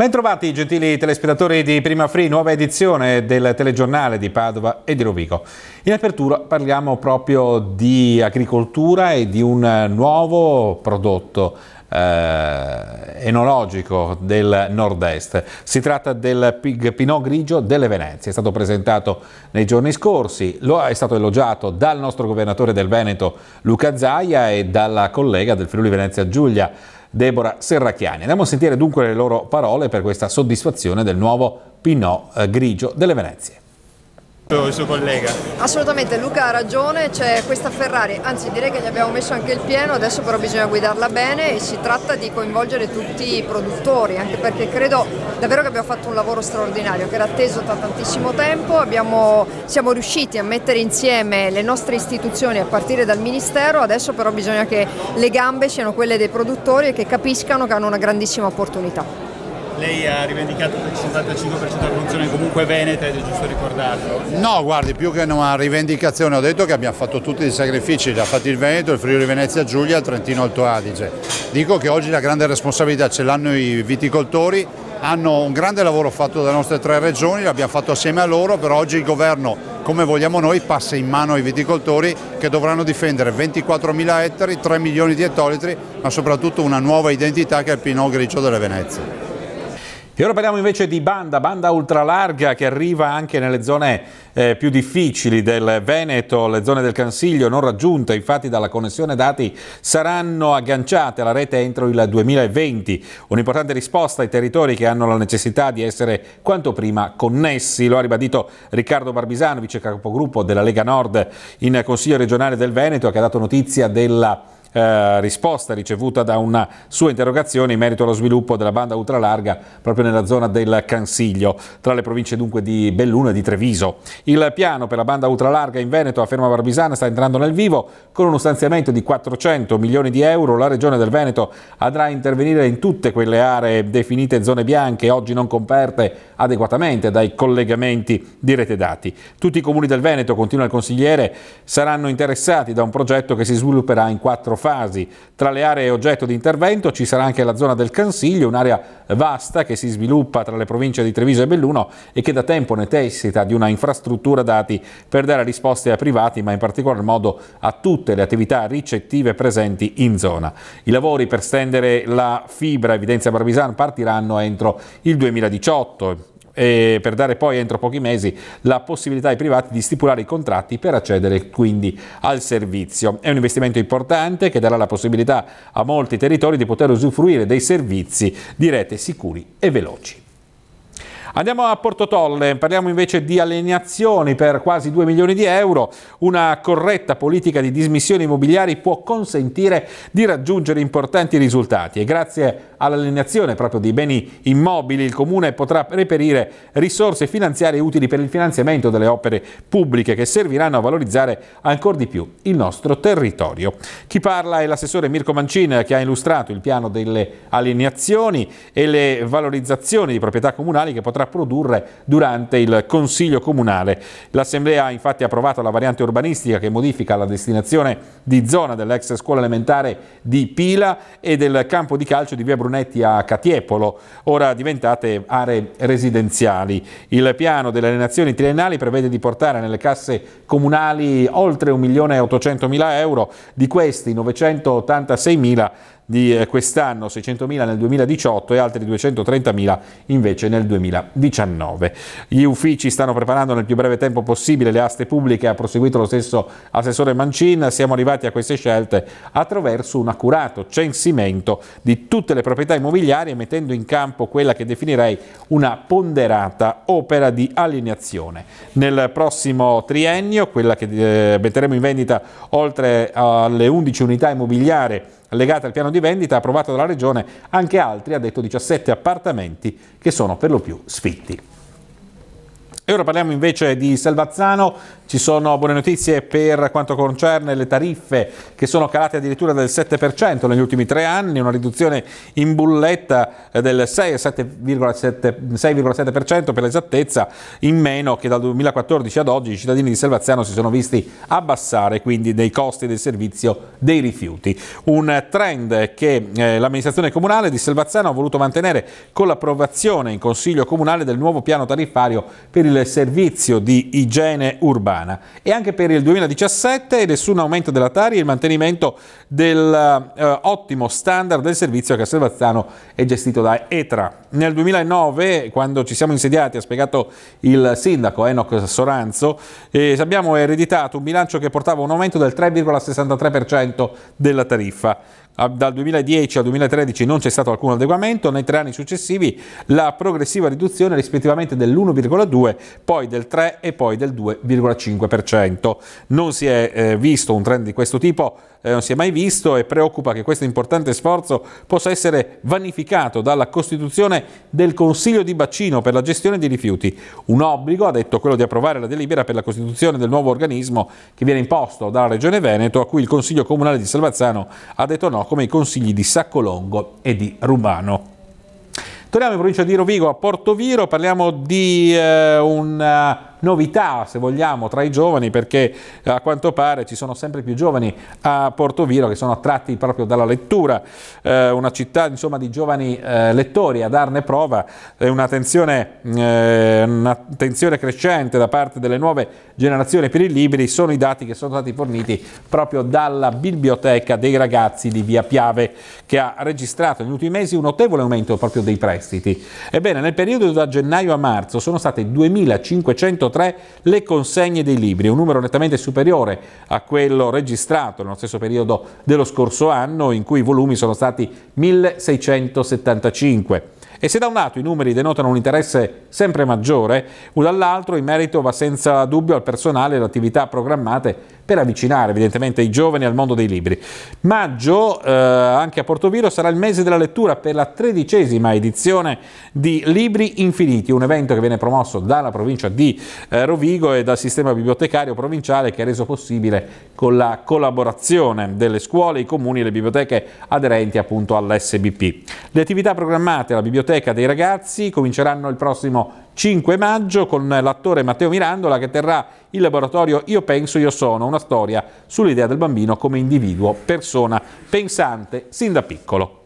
Bentrovati gentili telespettatori di Prima Free, nuova edizione del telegiornale di Padova e di Rovigo. In apertura parliamo proprio di agricoltura e di un nuovo prodotto eh, enologico del nord-est. Si tratta del Pig Pinot Grigio delle Venezie, è stato presentato nei giorni scorsi, lo è stato elogiato dal nostro governatore del Veneto Luca Zaia e dalla collega del Friuli Venezia Giulia Deborah Serracchiani. Andiamo a sentire dunque le loro parole per questa soddisfazione del nuovo Pinot eh, grigio delle Venezie il suo collega. Assolutamente, Luca ha ragione, c'è questa Ferrari, anzi direi che gli abbiamo messo anche il pieno, adesso però bisogna guidarla bene e si tratta di coinvolgere tutti i produttori, anche perché credo davvero che abbiamo fatto un lavoro straordinario, che era atteso da tantissimo tempo, abbiamo, siamo riusciti a mettere insieme le nostre istituzioni a partire dal Ministero, adesso però bisogna che le gambe siano quelle dei produttori e che capiscano che hanno una grandissima opportunità. Lei ha rivendicato il 65% della produzione comunque veneta ed è giusto ricordarlo. No, guardi, più che una rivendicazione, ho detto che abbiamo fatto tutti i sacrifici, l'ha fatto il Veneto, il Friuli Venezia Giulia, il Trentino Alto Adige. Dico che oggi la grande responsabilità ce l'hanno i viticoltori, hanno un grande lavoro fatto dalle nostre tre regioni, l'abbiamo fatto assieme a loro, però oggi il governo come vogliamo noi passa in mano ai viticoltori che dovranno difendere 24.000 ettari, 3 milioni di ettolitri, ma soprattutto una nuova identità che è il Pinot Grigio delle Venezie. E ora parliamo invece di banda, banda ultralarga che arriva anche nelle zone eh, più difficili del Veneto, le zone del Consiglio non raggiunte infatti dalla connessione dati saranno agganciate alla rete entro il 2020, un'importante risposta ai territori che hanno la necessità di essere quanto prima connessi, lo ha ribadito Riccardo Barbisano, vice capogruppo della Lega Nord in Consiglio regionale del Veneto, che ha dato notizia della eh, risposta ricevuta da una sua interrogazione in merito allo sviluppo della banda ultralarga proprio nella zona del Cansiglio, tra le province dunque di Belluno e di Treviso. Il piano per la banda ultralarga in Veneto afferma Barbisana sta entrando nel vivo con uno stanziamento di 400 milioni di euro. La regione del Veneto andrà a intervenire in tutte quelle aree definite zone bianche, oggi non coperte adeguatamente dai collegamenti di rete dati. Tutti i comuni del Veneto, continua il consigliere, saranno interessati da un progetto che si svilupperà in quattro fasi tra le aree oggetto di intervento, ci sarà anche la zona del Cansiglio, un'area vasta che si sviluppa tra le province di Treviso e Belluno e che da tempo necessita di una infrastruttura dati per dare risposte a privati, ma in particolar modo a tutte le attività ricettive presenti in zona. I lavori per stendere la fibra Evidenzia Barbisan partiranno entro il 2018 eh, per dare poi entro pochi mesi la possibilità ai privati di stipulare i contratti per accedere quindi al servizio. È un investimento importante che darà la possibilità a molti territori di poter usufruire dei servizi di rete sicuri e veloci. Andiamo a Portotolle, parliamo invece di alienazioni per quasi 2 milioni di euro. Una corretta politica di dismissioni immobiliari può consentire di raggiungere importanti risultati e grazie all'alienazione proprio di beni immobili il Comune potrà reperire risorse finanziarie utili per il finanziamento delle opere pubbliche che serviranno a valorizzare ancora di più il nostro territorio. Chi parla è l'assessore Mirko Mancin che ha illustrato il piano delle alienazioni e le valorizzazioni di proprietà comunali che potrà potrà produrre durante il Consiglio Comunale. L'Assemblea ha infatti approvato la variante urbanistica che modifica la destinazione di zona dell'ex scuola elementare di Pila e del campo di calcio di via Brunetti a Catiepolo, ora diventate aree residenziali. Il piano delle allenazioni triennali prevede di portare nelle casse comunali oltre 1.800.000 euro, di questi 986.000 di eh, quest'anno, 600.000 nel 2018 e altri 230.000 invece nel 2019. Gli uffici stanno preparando nel più breve tempo possibile le aste pubbliche, ha proseguito lo stesso assessore Mancin, siamo arrivati a queste scelte attraverso un accurato censimento di tutte le proprietà immobiliari e mettendo in campo quella che definirei una ponderata opera di allineazione. Nel prossimo triennio, quella che eh, metteremo in vendita oltre alle 11 unità immobiliari legate al piano di vendita approvato dalla Regione, anche altri, ha detto 17 appartamenti che sono per lo più sfitti. E ora parliamo invece di Selvazzano, ci sono buone notizie per quanto concerne le tariffe che sono calate addirittura del 7% negli ultimi tre anni, una riduzione in bulletta eh, del 6,7% per l'esattezza in meno che dal 2014 ad oggi i cittadini di Selvazzano si sono visti abbassare quindi dei costi del servizio dei rifiuti. Un trend che eh, l'amministrazione comunale di Selvazzano ha voluto mantenere con l'approvazione in consiglio comunale del nuovo piano tariffario per il servizio di igiene urbana e anche per il 2017 nessun aumento della Tari e il mantenimento dell'ottimo eh, standard del servizio a Castelvazzano è gestito da ETRA. Nel 2009, quando ci siamo insediati, ha spiegato il sindaco Enoch Soranzo, eh, abbiamo ereditato un bilancio che portava un aumento del 3,63% della tariffa dal 2010 al 2013 non c'è stato alcun adeguamento, nei tre anni successivi la progressiva riduzione rispettivamente dell'1,2, poi del 3 e poi del 2,5%. Non si è eh, visto un trend di questo tipo eh, non si è mai visto e preoccupa che questo importante sforzo possa essere vanificato dalla costituzione del Consiglio di Bacino per la gestione dei rifiuti. Un obbligo, ha detto, quello di approvare la delibera per la costituzione del nuovo organismo che viene imposto dalla Regione Veneto, a cui il Consiglio Comunale di Salvazzano ha detto no, come i consigli di Saccolongo e di Rubano. Torniamo in provincia di Rovigo, a Portoviro, parliamo di eh, un novità, se vogliamo, tra i giovani, perché a quanto pare ci sono sempre più giovani a Porto Viro che sono attratti proprio dalla lettura, eh, una città insomma, di giovani eh, lettori, a darne prova è un'attenzione, eh, un'attenzione crescente da parte delle nuove generazioni per i libri, sono i dati che sono stati forniti proprio dalla biblioteca dei ragazzi di Via Piave, che ha registrato negli ultimi mesi un notevole aumento proprio dei prestiti. Ebbene, nel periodo da gennaio a marzo sono state 2.500 3 le consegne dei libri, un numero nettamente superiore a quello registrato nello stesso periodo dello scorso anno in cui i volumi sono stati 1675. E se da un lato i numeri denotano un interesse sempre maggiore, dall'altro il merito va senza dubbio al personale e alle attività programmate per avvicinare evidentemente i giovani al mondo dei libri. Maggio, eh, anche a Portoviro, sarà il mese della lettura per la tredicesima edizione di Libri Infiniti, un evento che viene promosso dalla provincia di eh, Rovigo e dal sistema bibliotecario provinciale che è reso possibile con la collaborazione delle scuole, i comuni e le biblioteche aderenti appunto all'SBP. Le attività programmate alla biblioteca Biblioteca dei Ragazzi, cominceranno il prossimo 5 maggio con l'attore Matteo Mirandola che terrà il laboratorio Io penso, io sono, una storia sull'idea del bambino come individuo, persona pensante sin da piccolo.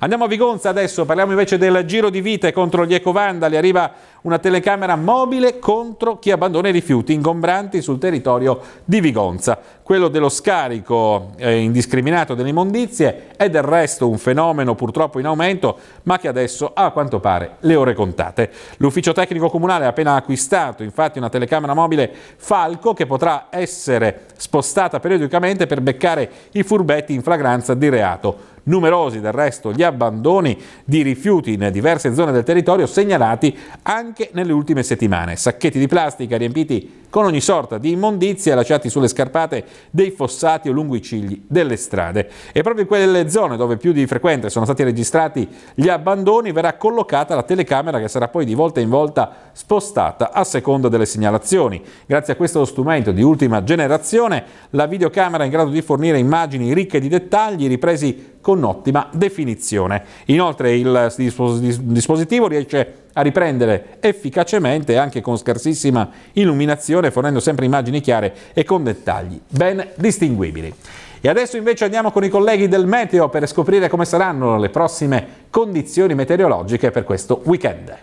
Andiamo a Vigonza adesso, parliamo invece del giro di vite contro gli ecovandali. Arriva una telecamera mobile contro chi abbandona i rifiuti ingombranti sul territorio di Vigonza. Quello dello scarico eh, indiscriminato delle immondizie è del resto un fenomeno purtroppo in aumento, ma che adesso ha a quanto pare le ore contate. L'ufficio tecnico comunale ha appena acquistato infatti una telecamera mobile Falco che potrà essere spostata periodicamente per beccare i furbetti in flagranza di reato numerosi del resto gli abbandoni di rifiuti in diverse zone del territorio segnalati anche nelle ultime settimane. Sacchetti di plastica riempiti con ogni sorta di immondizia lasciati sulle scarpate dei fossati o lungo i cigli delle strade. E proprio in quelle zone dove più di frequente sono stati registrati gli abbandoni verrà collocata la telecamera che sarà poi di volta in volta spostata a seconda delle segnalazioni. Grazie a questo strumento di ultima generazione la videocamera è in grado di fornire immagini ricche di dettagli ripresi con ottima definizione. Inoltre il dispositivo riesce a riprendere efficacemente anche con scarsissima illuminazione, fornendo sempre immagini chiare e con dettagli ben distinguibili. E adesso invece andiamo con i colleghi del meteo per scoprire come saranno le prossime condizioni meteorologiche per questo weekend.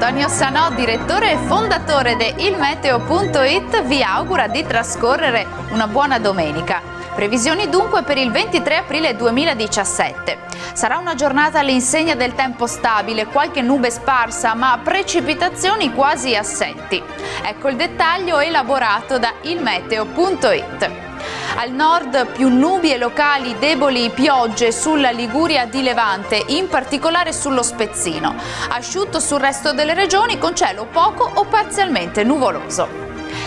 Antonio Sanò, direttore e fondatore di ilmeteo.it, vi augura di trascorrere una buona domenica. Previsioni dunque per il 23 aprile 2017. Sarà una giornata all'insegna del tempo stabile, qualche nube sparsa, ma precipitazioni quasi assenti. Ecco il dettaglio elaborato da ilmeteo.it. Al nord più nubi e locali deboli piogge sulla Liguria di Levante, in particolare sullo Spezzino. Asciutto sul resto delle regioni con cielo poco o parzialmente nuvoloso.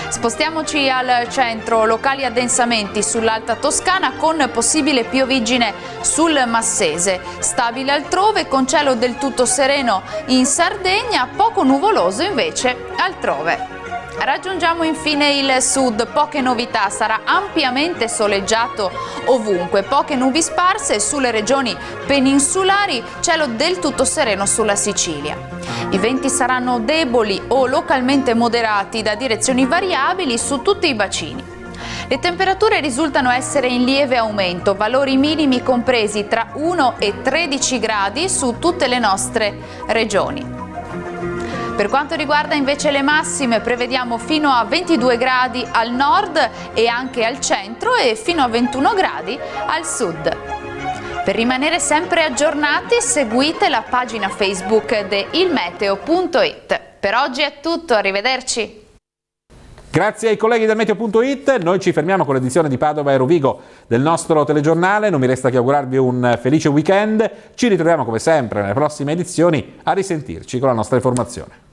Spostiamoci al centro, locali addensamenti sull'Alta Toscana con possibile piovigine sul Massese, stabile altrove con cielo del tutto sereno in Sardegna, poco nuvoloso invece altrove. Raggiungiamo infine il sud, poche novità, sarà ampiamente soleggiato ovunque, poche nubi sparse sulle regioni peninsulari, cielo del tutto sereno sulla Sicilia. I venti saranno deboli o localmente moderati da direzioni variabili su tutti i bacini. Le temperature risultano essere in lieve aumento, valori minimi compresi tra 1 e 13 gradi su tutte le nostre regioni. Per quanto riguarda invece le massime prevediamo fino a 22 gradi al nord e anche al centro e fino a 21 gradi al sud. Per rimanere sempre aggiornati seguite la pagina Facebook di ilmeteo.it. Per oggi è tutto, arrivederci! Grazie ai colleghi del Meteo.it, noi ci fermiamo con l'edizione di Padova e Rovigo del nostro telegiornale, non mi resta che augurarvi un felice weekend, ci ritroviamo come sempre nelle prossime edizioni a risentirci con la nostra informazione.